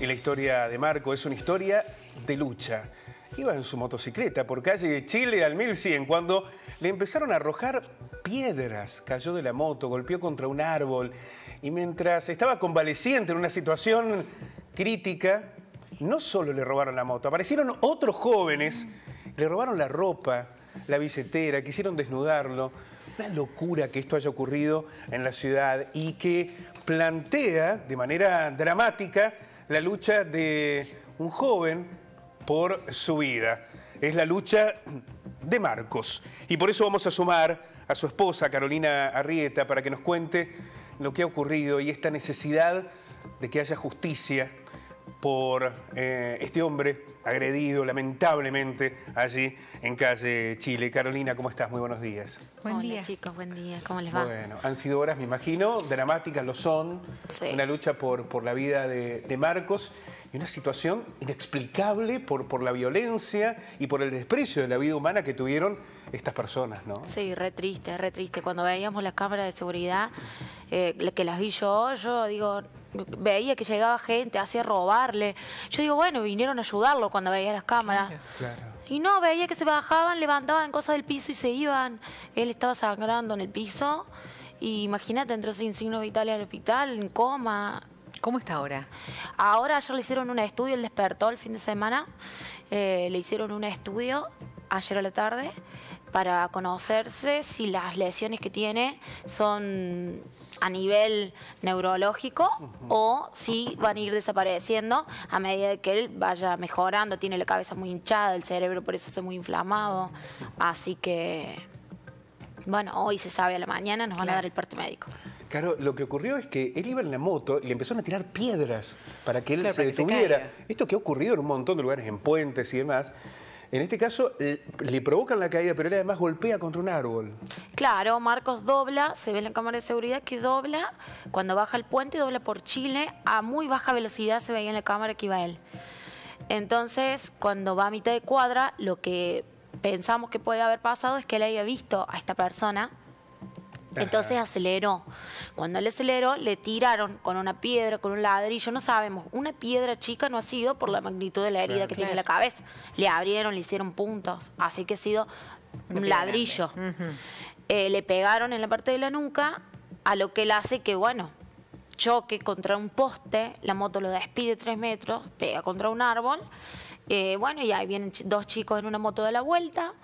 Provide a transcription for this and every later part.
Y la historia de Marco es una historia de lucha. Iba en su motocicleta por calle de Chile al 1100 cuando le empezaron a arrojar piedras. Cayó de la moto, golpeó contra un árbol y mientras estaba convaleciente en una situación crítica, no solo le robaron la moto, aparecieron otros jóvenes, le robaron la ropa, la bicetera, quisieron desnudarlo. Una locura que esto haya ocurrido en la ciudad y que plantea de manera dramática la lucha de un joven por su vida. Es la lucha de Marcos. Y por eso vamos a sumar a su esposa, Carolina Arrieta, para que nos cuente lo que ha ocurrido y esta necesidad de que haya justicia por eh, este hombre agredido lamentablemente allí en calle Chile. Carolina, ¿cómo estás? Muy buenos días. Buen día chicos, buen día. ¿Cómo les va? Bueno, han sido horas, me imagino, dramáticas lo son, una lucha por, por la vida de, Marcos y una situación inexplicable por, por la violencia y por el desprecio de la vida humana que tuvieron estas personas, ¿no? Sí, re triste, re triste. Cuando veíamos las cámaras de seguridad, eh, que las vi yo, yo digo, veía que llegaba gente, hacía robarle. Yo digo, bueno, vinieron a ayudarlo cuando veía las cámaras. Y no, veía que se bajaban, levantaban cosas del piso y se iban. Él estaba sangrando en el piso. Y imagínate, entró sin signos vitales al hospital, en coma. ¿Cómo está ahora? Ahora ayer le hicieron un estudio, él despertó el fin de semana. Eh, le hicieron un estudio ayer a la tarde para conocerse si las lesiones que tiene son a nivel neurológico o si van a ir desapareciendo a medida que él vaya mejorando. Tiene la cabeza muy hinchada, el cerebro por eso está muy inflamado. Así que, bueno, hoy se sabe a la mañana, nos van a dar el parte médico. Claro, lo que ocurrió es que él iba en la moto y le empezaron a tirar piedras para que él se detuviera. Esto que ha ocurrido en un montón de lugares, en puentes y demás. En este caso le provocan la caída, pero él además golpea contra un árbol. Claro, Marcos dobla, se ve en la cámara de seguridad que dobla, cuando baja el puente dobla por Chile, a muy baja velocidad se veía en la cámara que iba él. Entonces, cuando va a mitad de cuadra, lo que pensamos que puede haber pasado es que él haya visto a esta persona entonces aceleró. Cuando le aceleró, le tiraron con una piedra, con un ladrillo, no sabemos. Una piedra chica no ha sido por la magnitud de la herida que tiene la cabeza. Le abrieron, le hicieron puntos. Así que ha sido un ladrillo. Eh, le pegaron en la parte de la nuca, a lo que le hace que, bueno, choque contra un poste, la moto lo despide tres metros, pega contra un árbol eh, bueno, y ahí vienen dos chicos en una moto de la vuelta,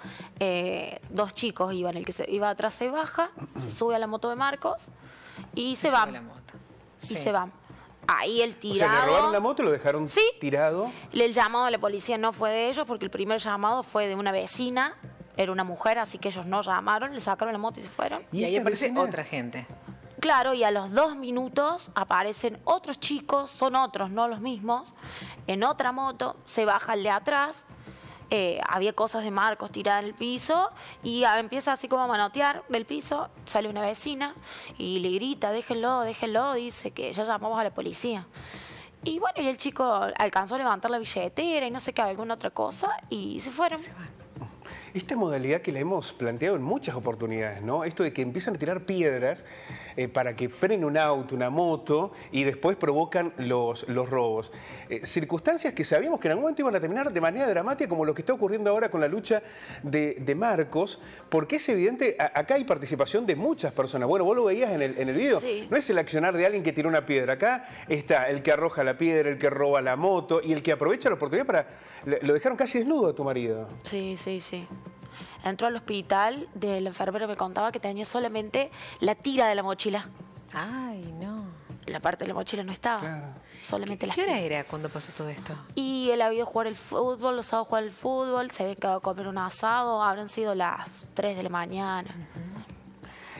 eh, dos chicos iban, el que se, iba atrás se baja, se sube a la moto de Marcos y se, va. Y se va. Ahí el tirado... Se sea, la moto lo dejaron ¿Sí? tirado? El llamado de la policía no fue de ellos porque el primer llamado fue de una vecina, era una mujer, así que ellos no llamaron, le sacaron la moto y se fueron. Y, ahí aparece otra gente claro, y a los dos minutos aparecen otros chicos, son otros, no los mismos, en otra moto, se baja el de atrás, eh, había cosas de Marcos tiradas en el piso y empieza así como a manotear del piso, sale una vecina y le grita, déjenlo, déjenlo, dice que ya llamamos a la policía. Y bueno, y el chico alcanzó a levantar la billetera y no sé qué, alguna otra cosa y se fueron esta modalidad que la hemos planteado en muchas oportunidades, ¿no? Esto de que empiezan a tirar piedras eh, para que frenen un auto, una moto y después provocan los, robos. Eh, circunstancias que sabíamos que en algún momento iban a terminar de manera dramática como lo que está ocurriendo ahora con la lucha de, Marcos, porque es evidente, acá hay participación de muchas personas. Bueno, vos lo veías en el, en el video, no es el accionar de alguien que tiró una piedra, acá está el que arroja la piedra, el que roba la moto y el que aprovecha la oportunidad para... Lo dejaron casi desnudo a tu marido. Sí, sí, sí. Entró al hospital, del enfermero me contaba que tenía solamente la tira de la mochila. Ay, no. La parte de la mochila no estaba. Claro. Solamente ¿Qué, ¿Qué hora era cuando pasó todo esto? Y él ha ido a jugar el fútbol, los sábados jugar el fútbol, se habían quedado a comer un asado, habrán sido las 3 de la mañana.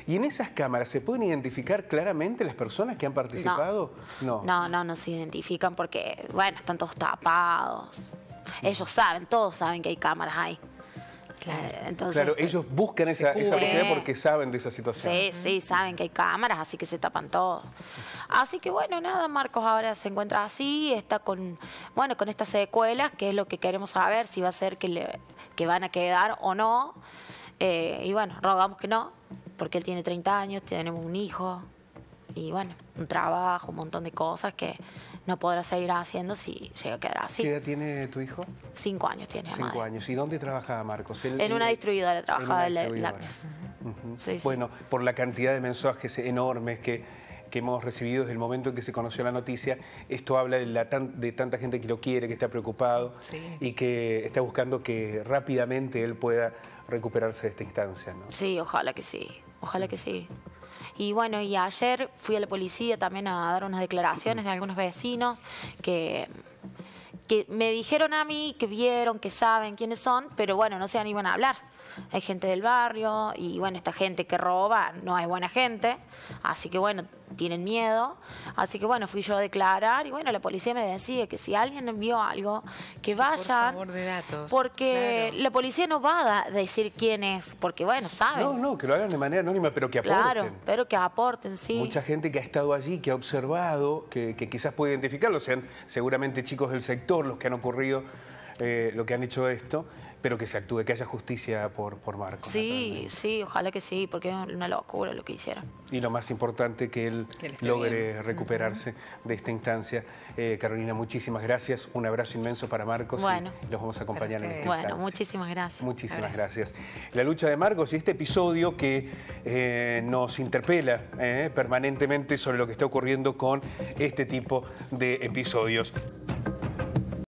¿Y en esas cámaras se pueden identificar claramente las personas que han participado? no, no, no, no se identifican porque, bueno, están todos tapados. Ellos saben, todos saben que hay cámaras ahí. Claro, eh, Entonces, claro eh, ellos buscan esa, posibilidad porque saben de esa situación. Sí, sí, saben que hay cámaras, así que se tapan todo. Así que bueno, nada, Marcos ahora se encuentra así, está con, bueno, con estas secuelas, que es lo que queremos saber, si va a ser que, le, que van a quedar o no. Eh, y bueno, rogamos que no, porque él tiene 30 años, tenemos un hijo, y bueno, un trabajo, un montón de cosas que no podrá seguir haciendo si llega a quedar así. ¿Qué edad tiene tu hijo? Cinco años tiene. Cinco años. ¿Y dónde trabajaba Marcos? en una distribuidora trabajaba el lácteos. bueno, por la cantidad de mensajes enormes que que hemos recibido desde el momento en que se conoció la noticia. Esto habla de, la de tanta gente que lo quiere, que está preocupado y que está buscando que rápidamente él pueda recuperarse de esta instancia. Sí, ojalá que sí, ojalá que sí. Y bueno, y ayer fui a la policía también a dar unas declaraciones de algunos vecinos que que me dijeron a mí que vieron, que saben quiénes son, pero bueno, no se animan a hablar hay gente del barrio y bueno, esta gente que roba no es buena gente, así que bueno, tienen miedo. Así que bueno, fui yo a declarar y bueno, la policía me decía que si alguien envió algo, que vaya Por favor de datos. Porque la policía no va a decir quién es, porque bueno, saben. No, no, que lo hagan de manera anónima, pero que aporten. Claro, pero que aporten, sí. Mucha gente que ha estado allí, que ha observado, que, quizás puede identificarlo, sean seguramente chicos del sector los que han ocurrido, eh, lo que han hecho esto pero que se actúe, que haya justicia por, por Marcos. Sí, sí, ojalá que sí, porque es una locura lo que hicieron. Y lo más importante, que él, logre recuperarse de esta instancia. Eh, Carolina, muchísimas gracias, un abrazo inmenso para Marcos bueno, los vamos a acompañar en esta Bueno, muchísimas gracias. Muchísimas gracias. La lucha de Marcos y este episodio que eh, nos interpela eh, permanentemente sobre lo que está ocurriendo con este tipo de episodios.